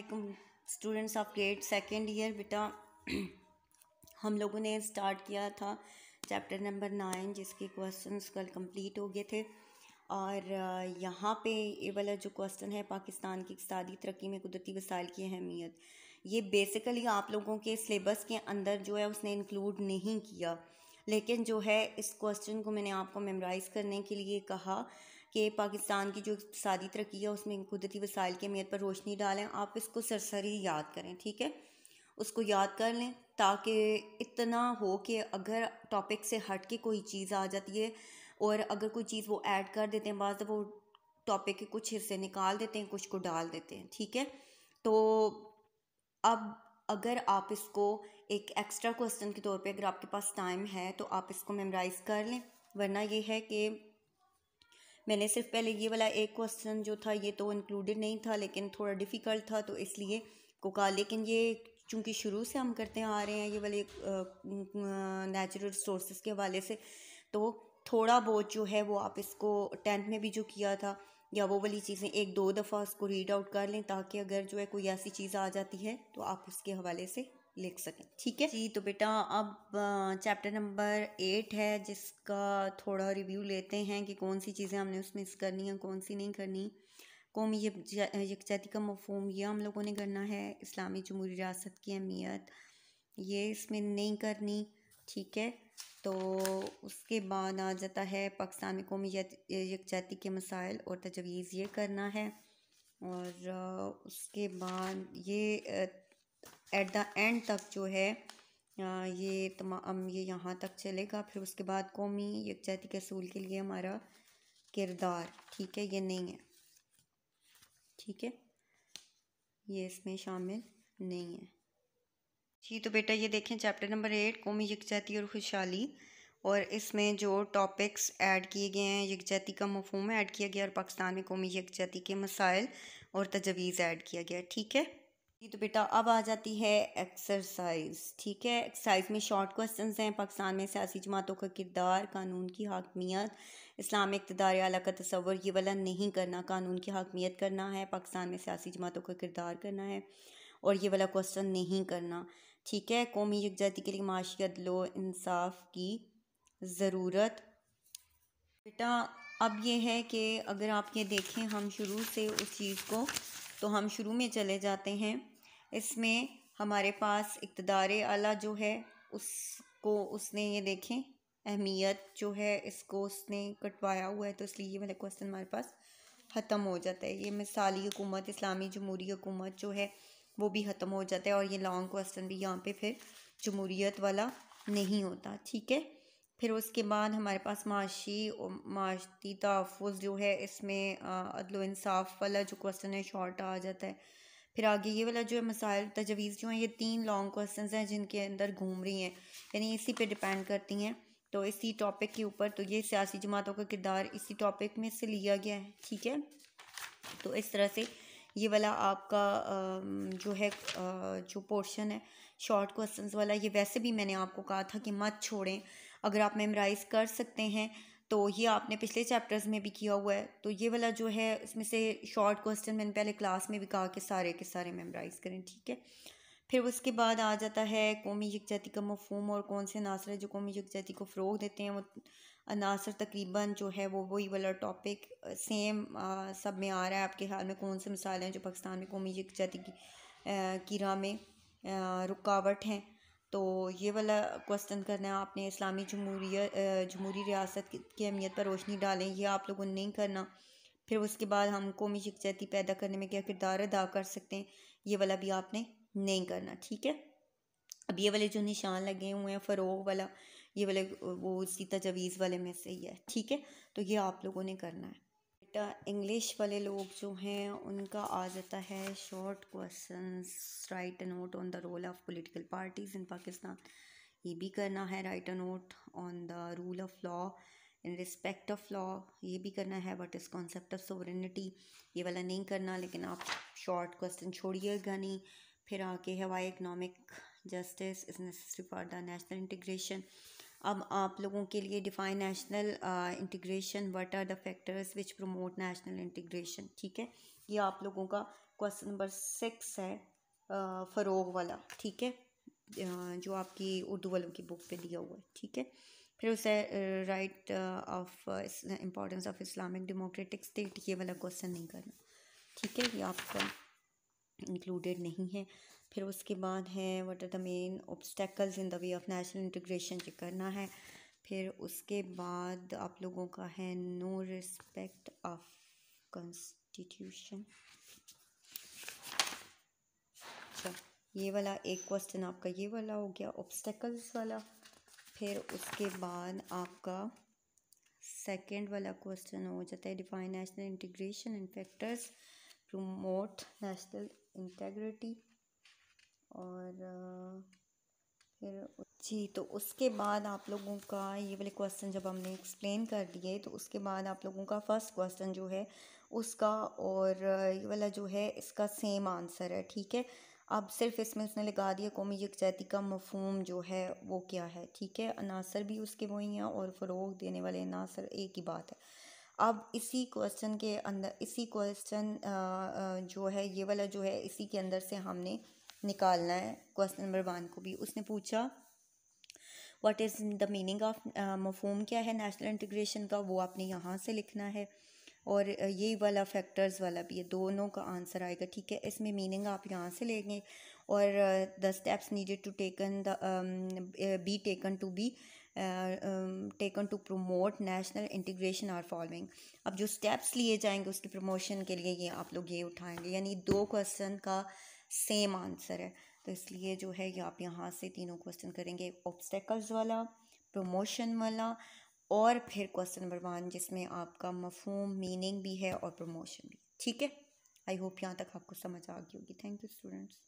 अस्सलाम students of grade second year बेटा हम लोगों ने स्टार्ट किया था चैप्टर नंबर नाइन जिसके क्वेश्चंस कल कंप्लीट हो गए थे और यहाँ पे ये वाला जो क्वेश्चन है पाकिस्तान की इकतदी तरक्की में कुदरती वसाइल की अहमियत ये बेसिकली आप लोगों के सिलेबस के अंदर जो है उसने इंक्लूड नहीं किया लेकिन जो है इस क्वेश्चन को मैंने आपको मेमोराइज़ करने के लिए कहा कि पाकिस्तान की जो इकतदी तरक्की है उसमें कुदरती वसाइल की अहमियत पर रोशनी डालें आप इसको सरसरी याद करें ठीक है उसको याद कर लें ताकि इतना हो कि अगर टॉपिक से हट के कोई चीज़ आ जाती है और अगर कोई चीज़ वो ऐड कर देते हैं बाद वो टॉपिक के कुछ हिस्से निकाल देते हैं कुछ को डाल देते हैं ठीक है तो अब अगर आप इसको एक एक्स्ट्रा क्वेश्चन के तौर पे अगर आपके पास टाइम है तो आप इसको मेमोराइज़ कर लें वरना ये है कि मैंने सिर्फ पहले ये वाला एक क्वेश्चन जो था ये तो इंक्लूडेड नहीं था लेकिन थोड़ा डिफ़िकल्ट था तो इसलिए को कहा लेकिन ये चूँकि शुरू से हम करते आ रहे हैं ये वाले नेचुरल रिसोर्स के हवाले से तो थोड़ा बहुत जो है वो आप इसको टेंथ में भी जो किया था या वो वाली चीज़ें एक दो दफ़ा उसको रीड आउट कर लें ताकि अगर जो है कोई ऐसी चीज़ आ जाती है तो आप उसके हवाले से लिख सकें ठीक है जी तो बेटा अब चैप्टर नंबर एट है जिसका थोड़ा रिव्यू लेते हैं कि कौन सी चीज़ें हमने उसमें मिस करनी है कौन सी नहीं करनी कौमी यकजहती का मफहम यह हम लोगों ने करना है इस्लामी जमहूरी रियासत की अहमियत ये इसमें नहीं करनी ठीक है तो उसके बाद आ जाता है पाकिस्तान में कौमी यकजहती के मसाइल और तजवीज़ ये करना है और उसके बाद ये एट द एंड तक जो है ये तमाम ये यहाँ तक चलेगा फिर उसके बाद कौमी यकजहती के असूल के लिए हमारा किरदार ठीक है ये नहीं है ठीक है ये इसमें शामिल नहीं है जी तो बेटा ये देखें चैप्टर नंबर एट कौमी यकजहती और खुशहाली और इसमें जो टॉपिक्स ऐड किए गए हैं यकजहती का मफहम ऐड किया गया और पाकिस्तान में कौमी यकजहती के मसाइल और तजवीज़ ऐड किया गया ठीक है जी तो बेटा अब आ जाती है एक्सरसाइज ठीक है एक्सरसाइज में शॉर्ट क्वेश्चन हैं पाकिस्तान में सियासी जमातों का किरदार कानून की हाकमियत इस्लाम इकतदार अला का तस्वर ये वाला नहीं करना कानून की हाकमियत करना है पाकिस्तान में सियासी जमातों का किरदार करना है और ये वाला क्वेश्चन नहीं करना ठीक है कौमी यकजाती के लिए माशी अदलो इंसाफ की ज़रूरत बेटा अब ये है कि अगर आप ये देखें हम शुरू से उस चीज़ को तो हम शुरू में चले जाते हैं इसमें हमारे पास इकतदार आला जो है उसको उसने ये देखें अहमियत जो है इसको उसने कटवाया हुआ है तो इसलिए ये वाला क्वेश्चन हमारे पास ख़त्म हो जाता है ये मिसाली हुकूमत इस्लामी जमहूरी हुकूमत जो है वो भी ख़त्म हो जाता है और ये लॉन्ग क्वेश्चन भी यहाँ पे फिर जमहूरीत वाला नहीं होता ठीक है फिर उसके बाद हमारे पास माशी और माशती तहफ़ जो है इसमें अदलो वाला जो क्वेश्चन है शॉर्ट आ जाता है फिर आगे ये वाला जो है मसाइल तजवीज़ जो है ये तीन लॉन्ग क्वेश्चन हैं जिनके अंदर घूम रही हैं यानी इसी पे डिपेंड करती हैं तो इसी टॉपिक के ऊपर तो ये सियासी जमातों का किरदार इसी टॉपिक में से लिया गया है ठीक है तो इस तरह से ये वाला आपका जो है जो पोर्शन है शॉर्ट क्वेश्चंस वाला ये वैसे भी मैंने आपको कहा था कि मत छोड़ें अगर आप मेमराइज़ कर सकते हैं तो ये आपने पिछले चैप्टर्स में भी किया हुआ है तो ये वाला जो है इसमें से शॉर्ट क्वेश्चन मैंने पहले क्लास में भी कहा कि सारे के सारे मेमराइज़ करें ठीक है फिर उसके बाद आ जाता है कौमी यकजहती का मफहम और कौन से अनासर है जो कौमी यकजहती को फ़रोग देते हैं वो अनासर तकरीबन जो है वो वही वाला टॉपिक सेम आ, सब में आ रहा है आपके ख्याल में कौन से मिसाइल हैं जो पाकिस्तान में कौमी यकजहती की की राह में रुकावट हैं तो ये वाला क्वेश्चन करना है आपने इस्लामी जमूरी जमहूरी रियासत की अहमियत पर रोशनी डालें यह आप लोगों ने नहीं करना फिर उसके बाद हम कौमी शिक्षाती पैदा करने में क्या किरदार अदा कर सकते हैं ये वाला भी आपने नहीं करना ठीक है अब ये वाले जो निशान लगे हुए हैं फ़रोग वाला ये वाले वो उसकी तजावीज़ वाले में से ही है ठीक है तो ये आप लोगों ने करना है बट इंग्लिश वाले लोग जो हैं उनका आ जाता है short questions write a note on the role of political parties in Pakistan ये भी करना है write a note on the rule of law in respect of law ये भी करना है what is concept of sovereignty ये वाला नहीं करना लेकिन आप शॉर्ट क्वेश्चन छोड़िएगा नहीं फिर आके हवाई economic justice is necessary for the national integration अब आप लोगों के लिए define national integration what are the factors which promote national integration ठीक है ये आप लोगों का क्वेश्चन नंबर सिक्स है फ़रोग uh, वाला ठीक है uh, जो आपकी उर्दू वालों की बुक पे दिया हुआ है ठीक है फिर उसे write of importance of Islamic democratic state ये वाला क्वेश्चन नहीं करना ठीक है ये आपका इंक्लूडेड नहीं है फिर उसके बाद है what are the main obstacles in the way of national integration check करना है फिर उसके बाद आप लोगों का है नो रिस्पेक्ट ऑफ कॉन्स्टिट्यूशन ये वाला एक क्वेश्चन आपका ये वाला हो गया ऑब्स्टेकल्स वाला फिर उसके बाद आपका सेकंड वाला क्वेश्चन हो जाता है define national integration and factors promote national integrity और फिर जी तो उसके बाद आप लोगों का ये वाले क्वेश्चन जब हमने एक्सप्लेन कर दिए तो उसके बाद आप लोगों का फर्स्ट क्वेश्चन जो है उसका और ये वाला जो है इसका सेम आंसर है ठीक है अब सिर्फ इसमें उसने लगा दिया कौमी यकजहती का मफहम जो है वो क्या है ठीक है अनासर भी उसके वही हैं और फ़रोग देने वाले अनासर एक ही बात है अब इसी क्वेश्चन के अंदर इसी क्वेश्चन जो है ये वाला जो है इसी के अंदर से हमने निकालना है क्वेश्चन नंबर वन को भी उसने पूछा what is the meaning of मफहम क्या है नेशनल इंटीग्रेशन का वो आपने यहाँ से लिखना है और uh, यही वाला फैक्टर्स वाला भी ये दोनों का आंसर आएगा ठीक है इसमें मीनिंग आप यहाँ से लेंगे और the steps needed to taken the be taken to be taken to promote national integration are following अब जो स्टेप्स लिए जाएंगे उसकी प्रमोशन के लिए ये आप लोग ये उठाएंगे यानी दो क्वेश्चन का सेम आंसर है तो इसलिए जो है ये आप यहाँ से तीनों क्वेश्चन करेंगे ऑब्स्टेकल्स वाला प्रमोशन वाला और फिर क्वेश्चन नंबर वन जिसमें आपका मफहम मीनिंग भी है और प्रमोशन भी ठीक है आई होप यहाँ तक आपको समझ आ गई होगी थैंक यू स्टूडेंट्स